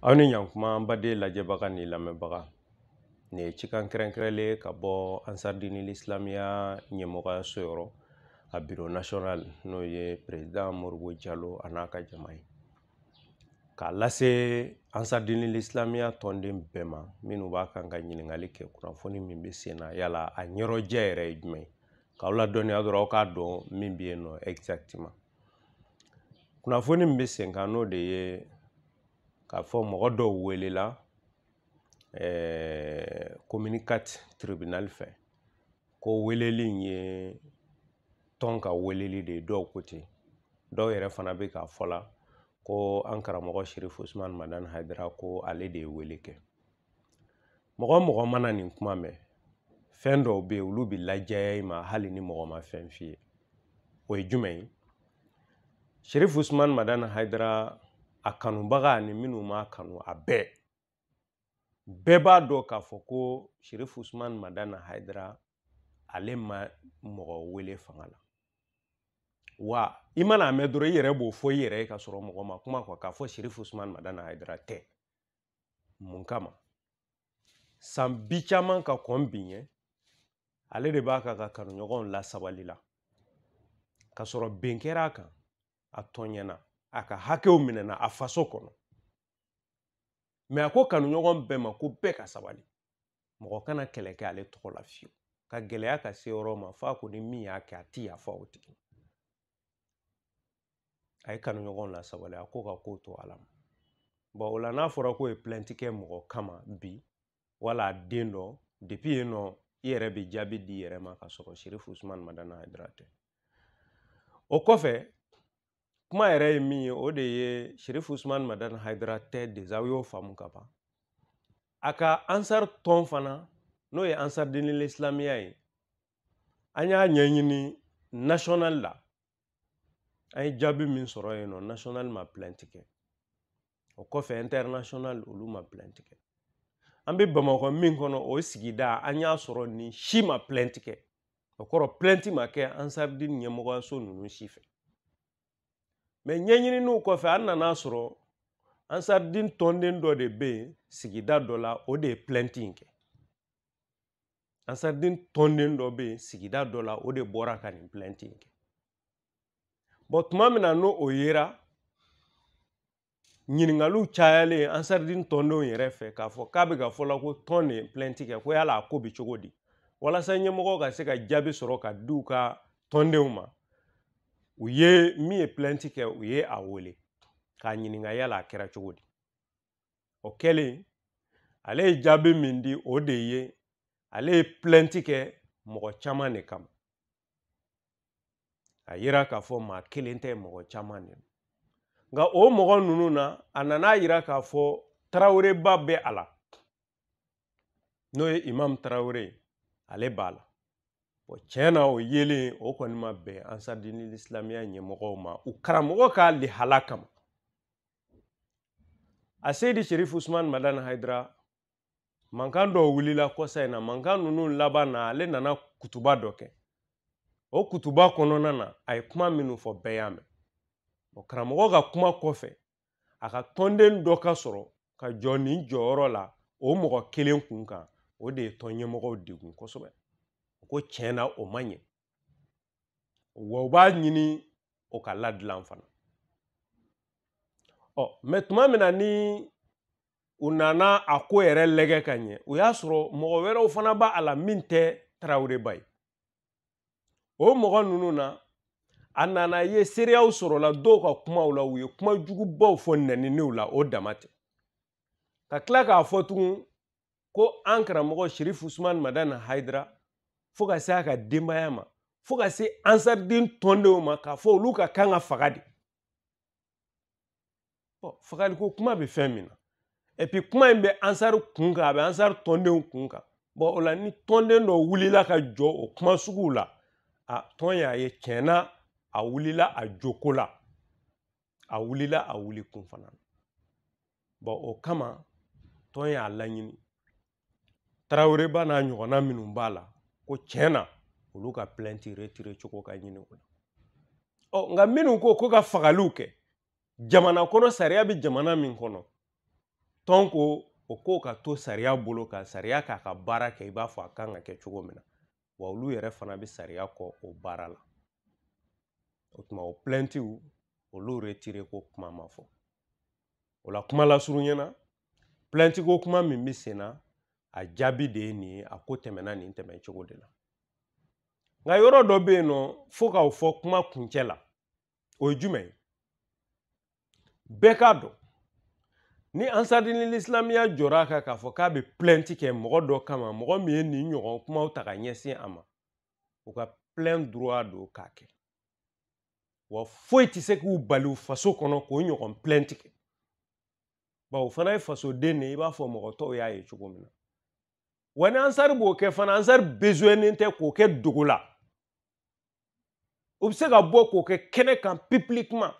aw ni ɲankuma n baden lajɛbaga ni lamɛnbaga nin ye cikan kɛrɛnkɛrɛnle ka bɔ ansardini lislamiya ɲɛmɔgɔyaso yɔrɔ a biro national n'o ye président moribo jalo a n'a ka jama ye k'a lase ansardini lislamiya tɔnden bɛɛ ma minw b'a kan ka ɲiningali kɛ kunnafoni min be senna yala a ɲɔrɔjɛ yɛrɛ ye jumɛn k'aw la dɔnniya dɔrɔ aw k'a dɔn min be ye nɔ exactement kunnafoni min be sen kan n'o de ye k'a fɔ mɔgɔ dɔw welela communicate tribunal fɛ ko weleli in ye tɔn ka weleli de ye dɔw ko ten dɔw yɛrɛ fana bɛ k'a fɔ la ko an karamɔgɔ sherifu usman madan hadira ko ale de ye wele kɛ mɔgɔ mɔgɔ mana nin kuma mɛn fɛn dɔw bɛ yen olu bɛ lajɛya i ma hali ni mɔgɔ ma fɛn f'i ye o ye jumɛn ye sherifu usman madan hadira a kanubaga ni minnu m'a kanu a bɛɛ bɛɛ b'a dɔn k'a fɔ ko sherifu usman madana hayidara ale ma mɔgɔ wele fanga la wa i mana a mɛn dɔrɔn i yɛrɛ b'o fɔ i yɛrɛ ye ka sɔrɔ mɔgɔ ma kuma kɔ k'a fɔ sherifu usman madana hayidara tɛ mun kama san bi caman ka kɔn bi ɲɛ ale de b'a ka ka kanuɲɔgɔnw lasabali la ka sɔrɔ ben kɛra a kan a tɔɲɛna aka ka hakɛw minɛna a faso kɔnɔ mɛ a ko kanuɲɔgɔn bɛɛ ma ko bɛɛ ka sabali mɔgɔ kana kɛlɛ ale tɔgɔ la fiyewu ka gɛlɛya ka se yɔrɔ ma f'a ko ni min y'a kɛ a ti yafa o tigi a ye kanuɲɔgɔn la sabali a ko ka ko to ala ma bon o la n'a fɔra ko ye plɛnti kɛ mɔgɔ kama bi wala a den dɔ depi yen nɔ i yɛrɛ bɛ jaabi di i yɛrɛ ma ka sɔrɔ sherifu usman madana hayidara tɛ o kɔfɛ kuma yɛrɛ ye min ye o de ye sherifu usman madan haidara tɛ deza aw y'o faamu ka ban a ka ansar tɔn fana n'o ye ansar dinil islamiya ye an y'a ɲɛɲini national la an ye jaabi min sɔrɔ yen nɔ national ma plainte kɛ o kɔfɛ international olu ma plainte kɛ an bɛ bamakɔ min kɔnɔ o sigida an y'a sɔrɔ nin si ma plainte kɛ o kɔrɔ plainte ma kɛ ansar din ɲɛmɔgɔyaso ninnu si fɛ mɛ ɲɛɲininiw kɔfɛ an nana sɔrɔ ansardin tɔnden dɔ de bɛ yen sigida dɔ la o de ye plɛnti in kɛ ansardin tɔnden dɔ bɛ yen sigida dɔ la o de bɔra ka nin plɛnti in kɛ bɔn tuma min na n'o yera ɲiningaliw cayalen ansardin tɔndenw yɛrɛ fɛ k'a fɔ k'a bɛ ka fɔla ko tɔn de ye plɛnti kɛ ko yala a ko bɛ cogo di walasa ɲɛmɔgɔw ka se ka jaabi sɔrɔ ka di u ka tɔndenw ma u ye min ye plainte kɛ u ye a wele k'a ɲininka yala a kɛra cogo di o kɛlen ale ye jaabi min di o de ye ale ye plainte kɛ mɔgɔ caman de kama a yira k'a fɔ maa kelen tɛ mɔgɔ caman de nka o mɔgɔ ninnu na a nana yira k'a fɔ taraweleba bɛ a la n'o ye imam tarawele ale b'a la bɔn tiɲɛna o yelen o kɔni ma bɛn ansadini silamɛya ɲɛmɔgɔw ma u karamɔgɔ ka lihala kama a seyidi sherif usman madan haidara mankan dɔ wulila kɔsa in na mankan ninnu laban na ale nana kutuba dɔ kɛ o kutuba kɔnɔna na a ye kuma minnu fɔ bɛɛ y'a mɛn o karamɔgɔ ka kuma kɔfɛ a ka tɔnden dɔ ka sɔrɔ ka jɔ nin jɔyɔrɔ la o mɔgɔ kelen kun kan o de ye tɔn ɲɛmɔgɔw degun kosɛbɛ ko tiɲɛ na o man ɲɛ wa u b'a ɲini o ka ladilan fana ɔ mɛ tuma min na ni u nana a ko yɛrɛ lɛgɛ ka ɲɛ o y'a sɔrɔ mɔgɔ wɛrɛw fana b'a a la min tɛ taraweleba ye o mɔgɔ ninnu na a nana ye seereyaw sɔrɔla dɔw ka kumaw la u ye kuma jugubaw fɔ nɛniw la o dama tɛ ka tila k'a fɔ tugun ko an karamɔgɔ sherifu sumani madana hayidara fo ka se a ka denbaya ma fo ka se ansariden tɔndenw ma k'a fɔ olu ka kan ka faga de bɔn fagaliko kuma bɛ fɛn min na et puis kuma in bɛ ansari kun kan a bɛ ansari tɔndenw kun kan bɔn o la ni tɔnden dɔ wulila ka jɔ o kuma suguw la a tɔn y'a ye tiɲɛna a wulila a joko la a wulila a wuli kun fana na bɔn o kama tɔn y'a laɲini taraweleba n'a ɲɔgɔnna minnu b'a la ko tiɲɛ olu ka plainte retire cogo ka ɲini o la ɔ nka minnu ko ko ka fagaliw kɛ jamana kɔnɔ sariya bɛ jamana min kɔnɔ tɔn ko o ko ka to sariya bolo ka sariya k'a ka baara kɛ i b'a fɔ a kan ka kɛ cogo min na wa olu yɛrɛ fana bɛ sariya kɔ o baara la o tuma o plaintiw olu retire ko kuma ma fɔ o la kuma lasurunyana plainte ko kuma min bɛ sen a jaabi de ye nin ye a ko tɛmɛna nin tɛmɛ cogo de la nka yɔrɔ dɔ bɛ yen nɔ fo k'o fɔ kuma kuncɛ la o ye jumɛn ye bɛɛ k'a dɔn ni ansadini silamɛya jɔra a kan k'a fɔ k'a bɛ plɛnti kɛ mɔgɔ dɔ kama mɔgɔ min ye nin ɲɔgɔn kumaw ta ka ɲɛsin a ma u ka plɛn droit don k'a kɛ wa foyi tɛ se k'u bali u faso kɔnɔ k'o ɲɔgɔn plɛnti kɛ bawo o fana ye fasoden de ye i b'a fɔ mɔgɔ tɔw y'a ye cogo min na wa ni ansari b'o kɛ fana ansari bezoyɛnnen tɛ k'o kɛ dogo la u bɛ se ka bɔ k'o kɛ kɛnɛ kan publiquement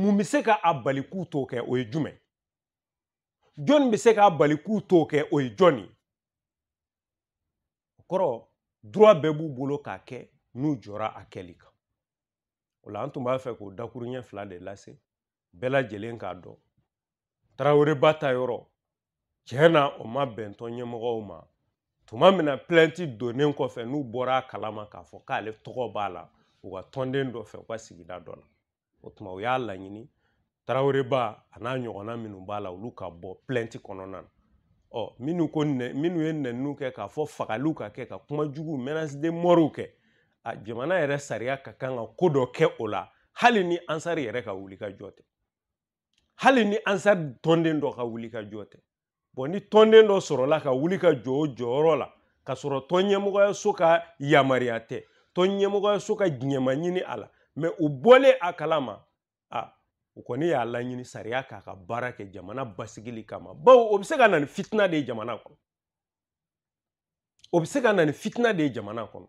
mun bɛ se ka a bali k'u t'o kɛ o ye jumɛn jɔnni bɛ se k'a bali k'u t'o kɛ o ye jɔnni ye o kɔrɔ droit bɛɛ b'u bolo k'a kɛ n'u jɔra a kɛli kan o la an tun b'a fɛ k'o dakuruɲɛ fila de lase bɛɛ lajɛlen k'a dɔn taraweleba ta yɔrɔ tiɲɛ na o ma bɛntɔn ɲɛmɔgɔw ma tuma min na plɛnti donnen kɔfɛ n'u bɔra a kalama k'a fɔ k'ale tɔgɔ b'a la u ka tɔnden dɔ fɛ u ka sigida dɔ la o tuma u y'a laɲini taraweleba a n'a ɲɔgɔnna minnu b'a la olu ka bɔ plɛnti kɔnɔna na ɔ minnu ko nɛ minnu ye nɛniniw kɛ k'a fɔ fagaliw ka kɛ ka kuma jugu menace de mort kɛ a jamana yɛrɛ sariya ka kan ka ko dɔ kɛ o la hali ni ansari yɛrɛ ka wuli ka jɔ tɛ hali ni ansari tɔnden dɔ ka wuli ka jɔ tɛ bɔn ni tɔnden dɔ sɔrɔla ka wuli ka jɔ o jɔyɔrɔ la k'a sɔrɔ tɔn ɲɛmɔgɔyaso ka yamariya tɛ tɔn ɲɛmɔgɔyaso ka diɲɛma ɲini a la mɛ u bɔlen a kalama a u kɔni y'a laɲini sariya k'a ka baara kɛ jamana basigili kama bawo o bɛ se ka na ni fitina de ye jamana kɔnɔ o bɛ se ka na ni fitina de ye jamana kɔnɔ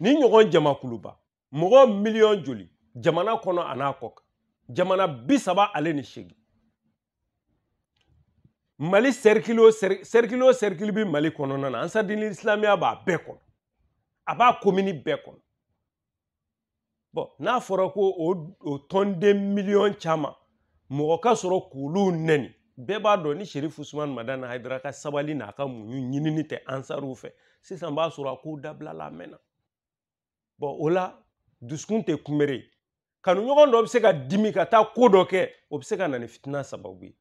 ni ɲɔgɔn jamakuluba mɔgɔ miliyɔn joli jamana kɔnɔ a n'a kɔ kan jamana bi saba ale ni seegin mali sɛrikili o sɛrikili o sɛrikili bɛ mali kɔnɔna na ansadini silamɛya b'a bɛɛ kɔnɔ a b'a komini bɛɛ kɔnɔ bɔn n'a fɔra ko o o tɔnden miliyɔn caman mɔgɔ ka sɔrɔ k'olu nɛni bɛɛ b'a dɔn ni sherifu sumani madani hayidara ka sabali n'a ka muɲu ɲinini tɛ ansariw fɛ sisan b'a sɔrɔ a k'u dabilala a mɛnna bɔn o la dusukun tɛ kunbere ye kanuɲɔgɔn dɔ bɛ se ka dimi ka taa ko dɔ kɛ o bɛ se ka na ni fitina sababu ye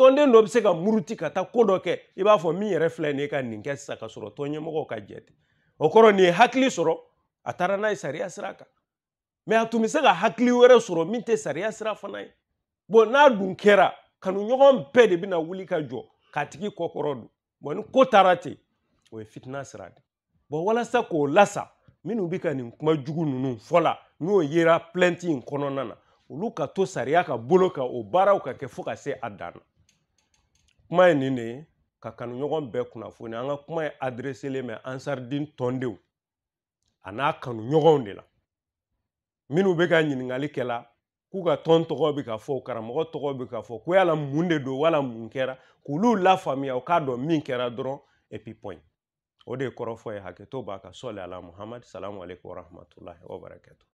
tɔnden dɔ bɛ se ka muruti ka taa ko dɔ kɛ i b'a fɔ min yɛrɛ filɛ nin ye ka nin kɛ sisan ka sɔrɔ tɔn ɲɛmɔgɔw ka jɛ ten o kɔrɔ nin ye hakili sɔrɔ a taara n'a ye sariya sira kan mɛ a tun bɛ se ka hakili wɛrɛ sɔrɔ min tɛ sariya sira fana ye bɔn n'a dun kɛra kanuɲɔgɔn bɛɛ de bɛna wuli ka jɔ k'a tigi kɔ kɔrɔ don bɔn ni ko taara ten o ye fitina sira de bɔn walasa k'o lasa minnu bɛ ka nin kuma jugu ninnu fɔ la n'o yera plainte in kɔnɔna na olu ka to sariya ka bolo kan o baaraw ka kɛ fo ka se a dan na kuma ye nin de ye ka kanuɲɔgɔn bɛɛ kunnafoni an ka kuma ye adreselen mɛ ansaridin tɔndenw a n'a kanuɲɔgɔnw de la minnu bɛ ka ɲininkali kɛla k'u ka tɔn tɔgɔ bɛ ka fɔ karamɔgɔ tɔgɔ bɛ ka fɔ ko yala mun de don wala mun kɛra k'olu lafaamuya u k'a dɔn min kɛra dɔrɔn epi point o de ye kɔrɔfɔ ye hakɛto b'a ka sɔli ala muhamad salamu aleykum warahmatulahi wabarakatu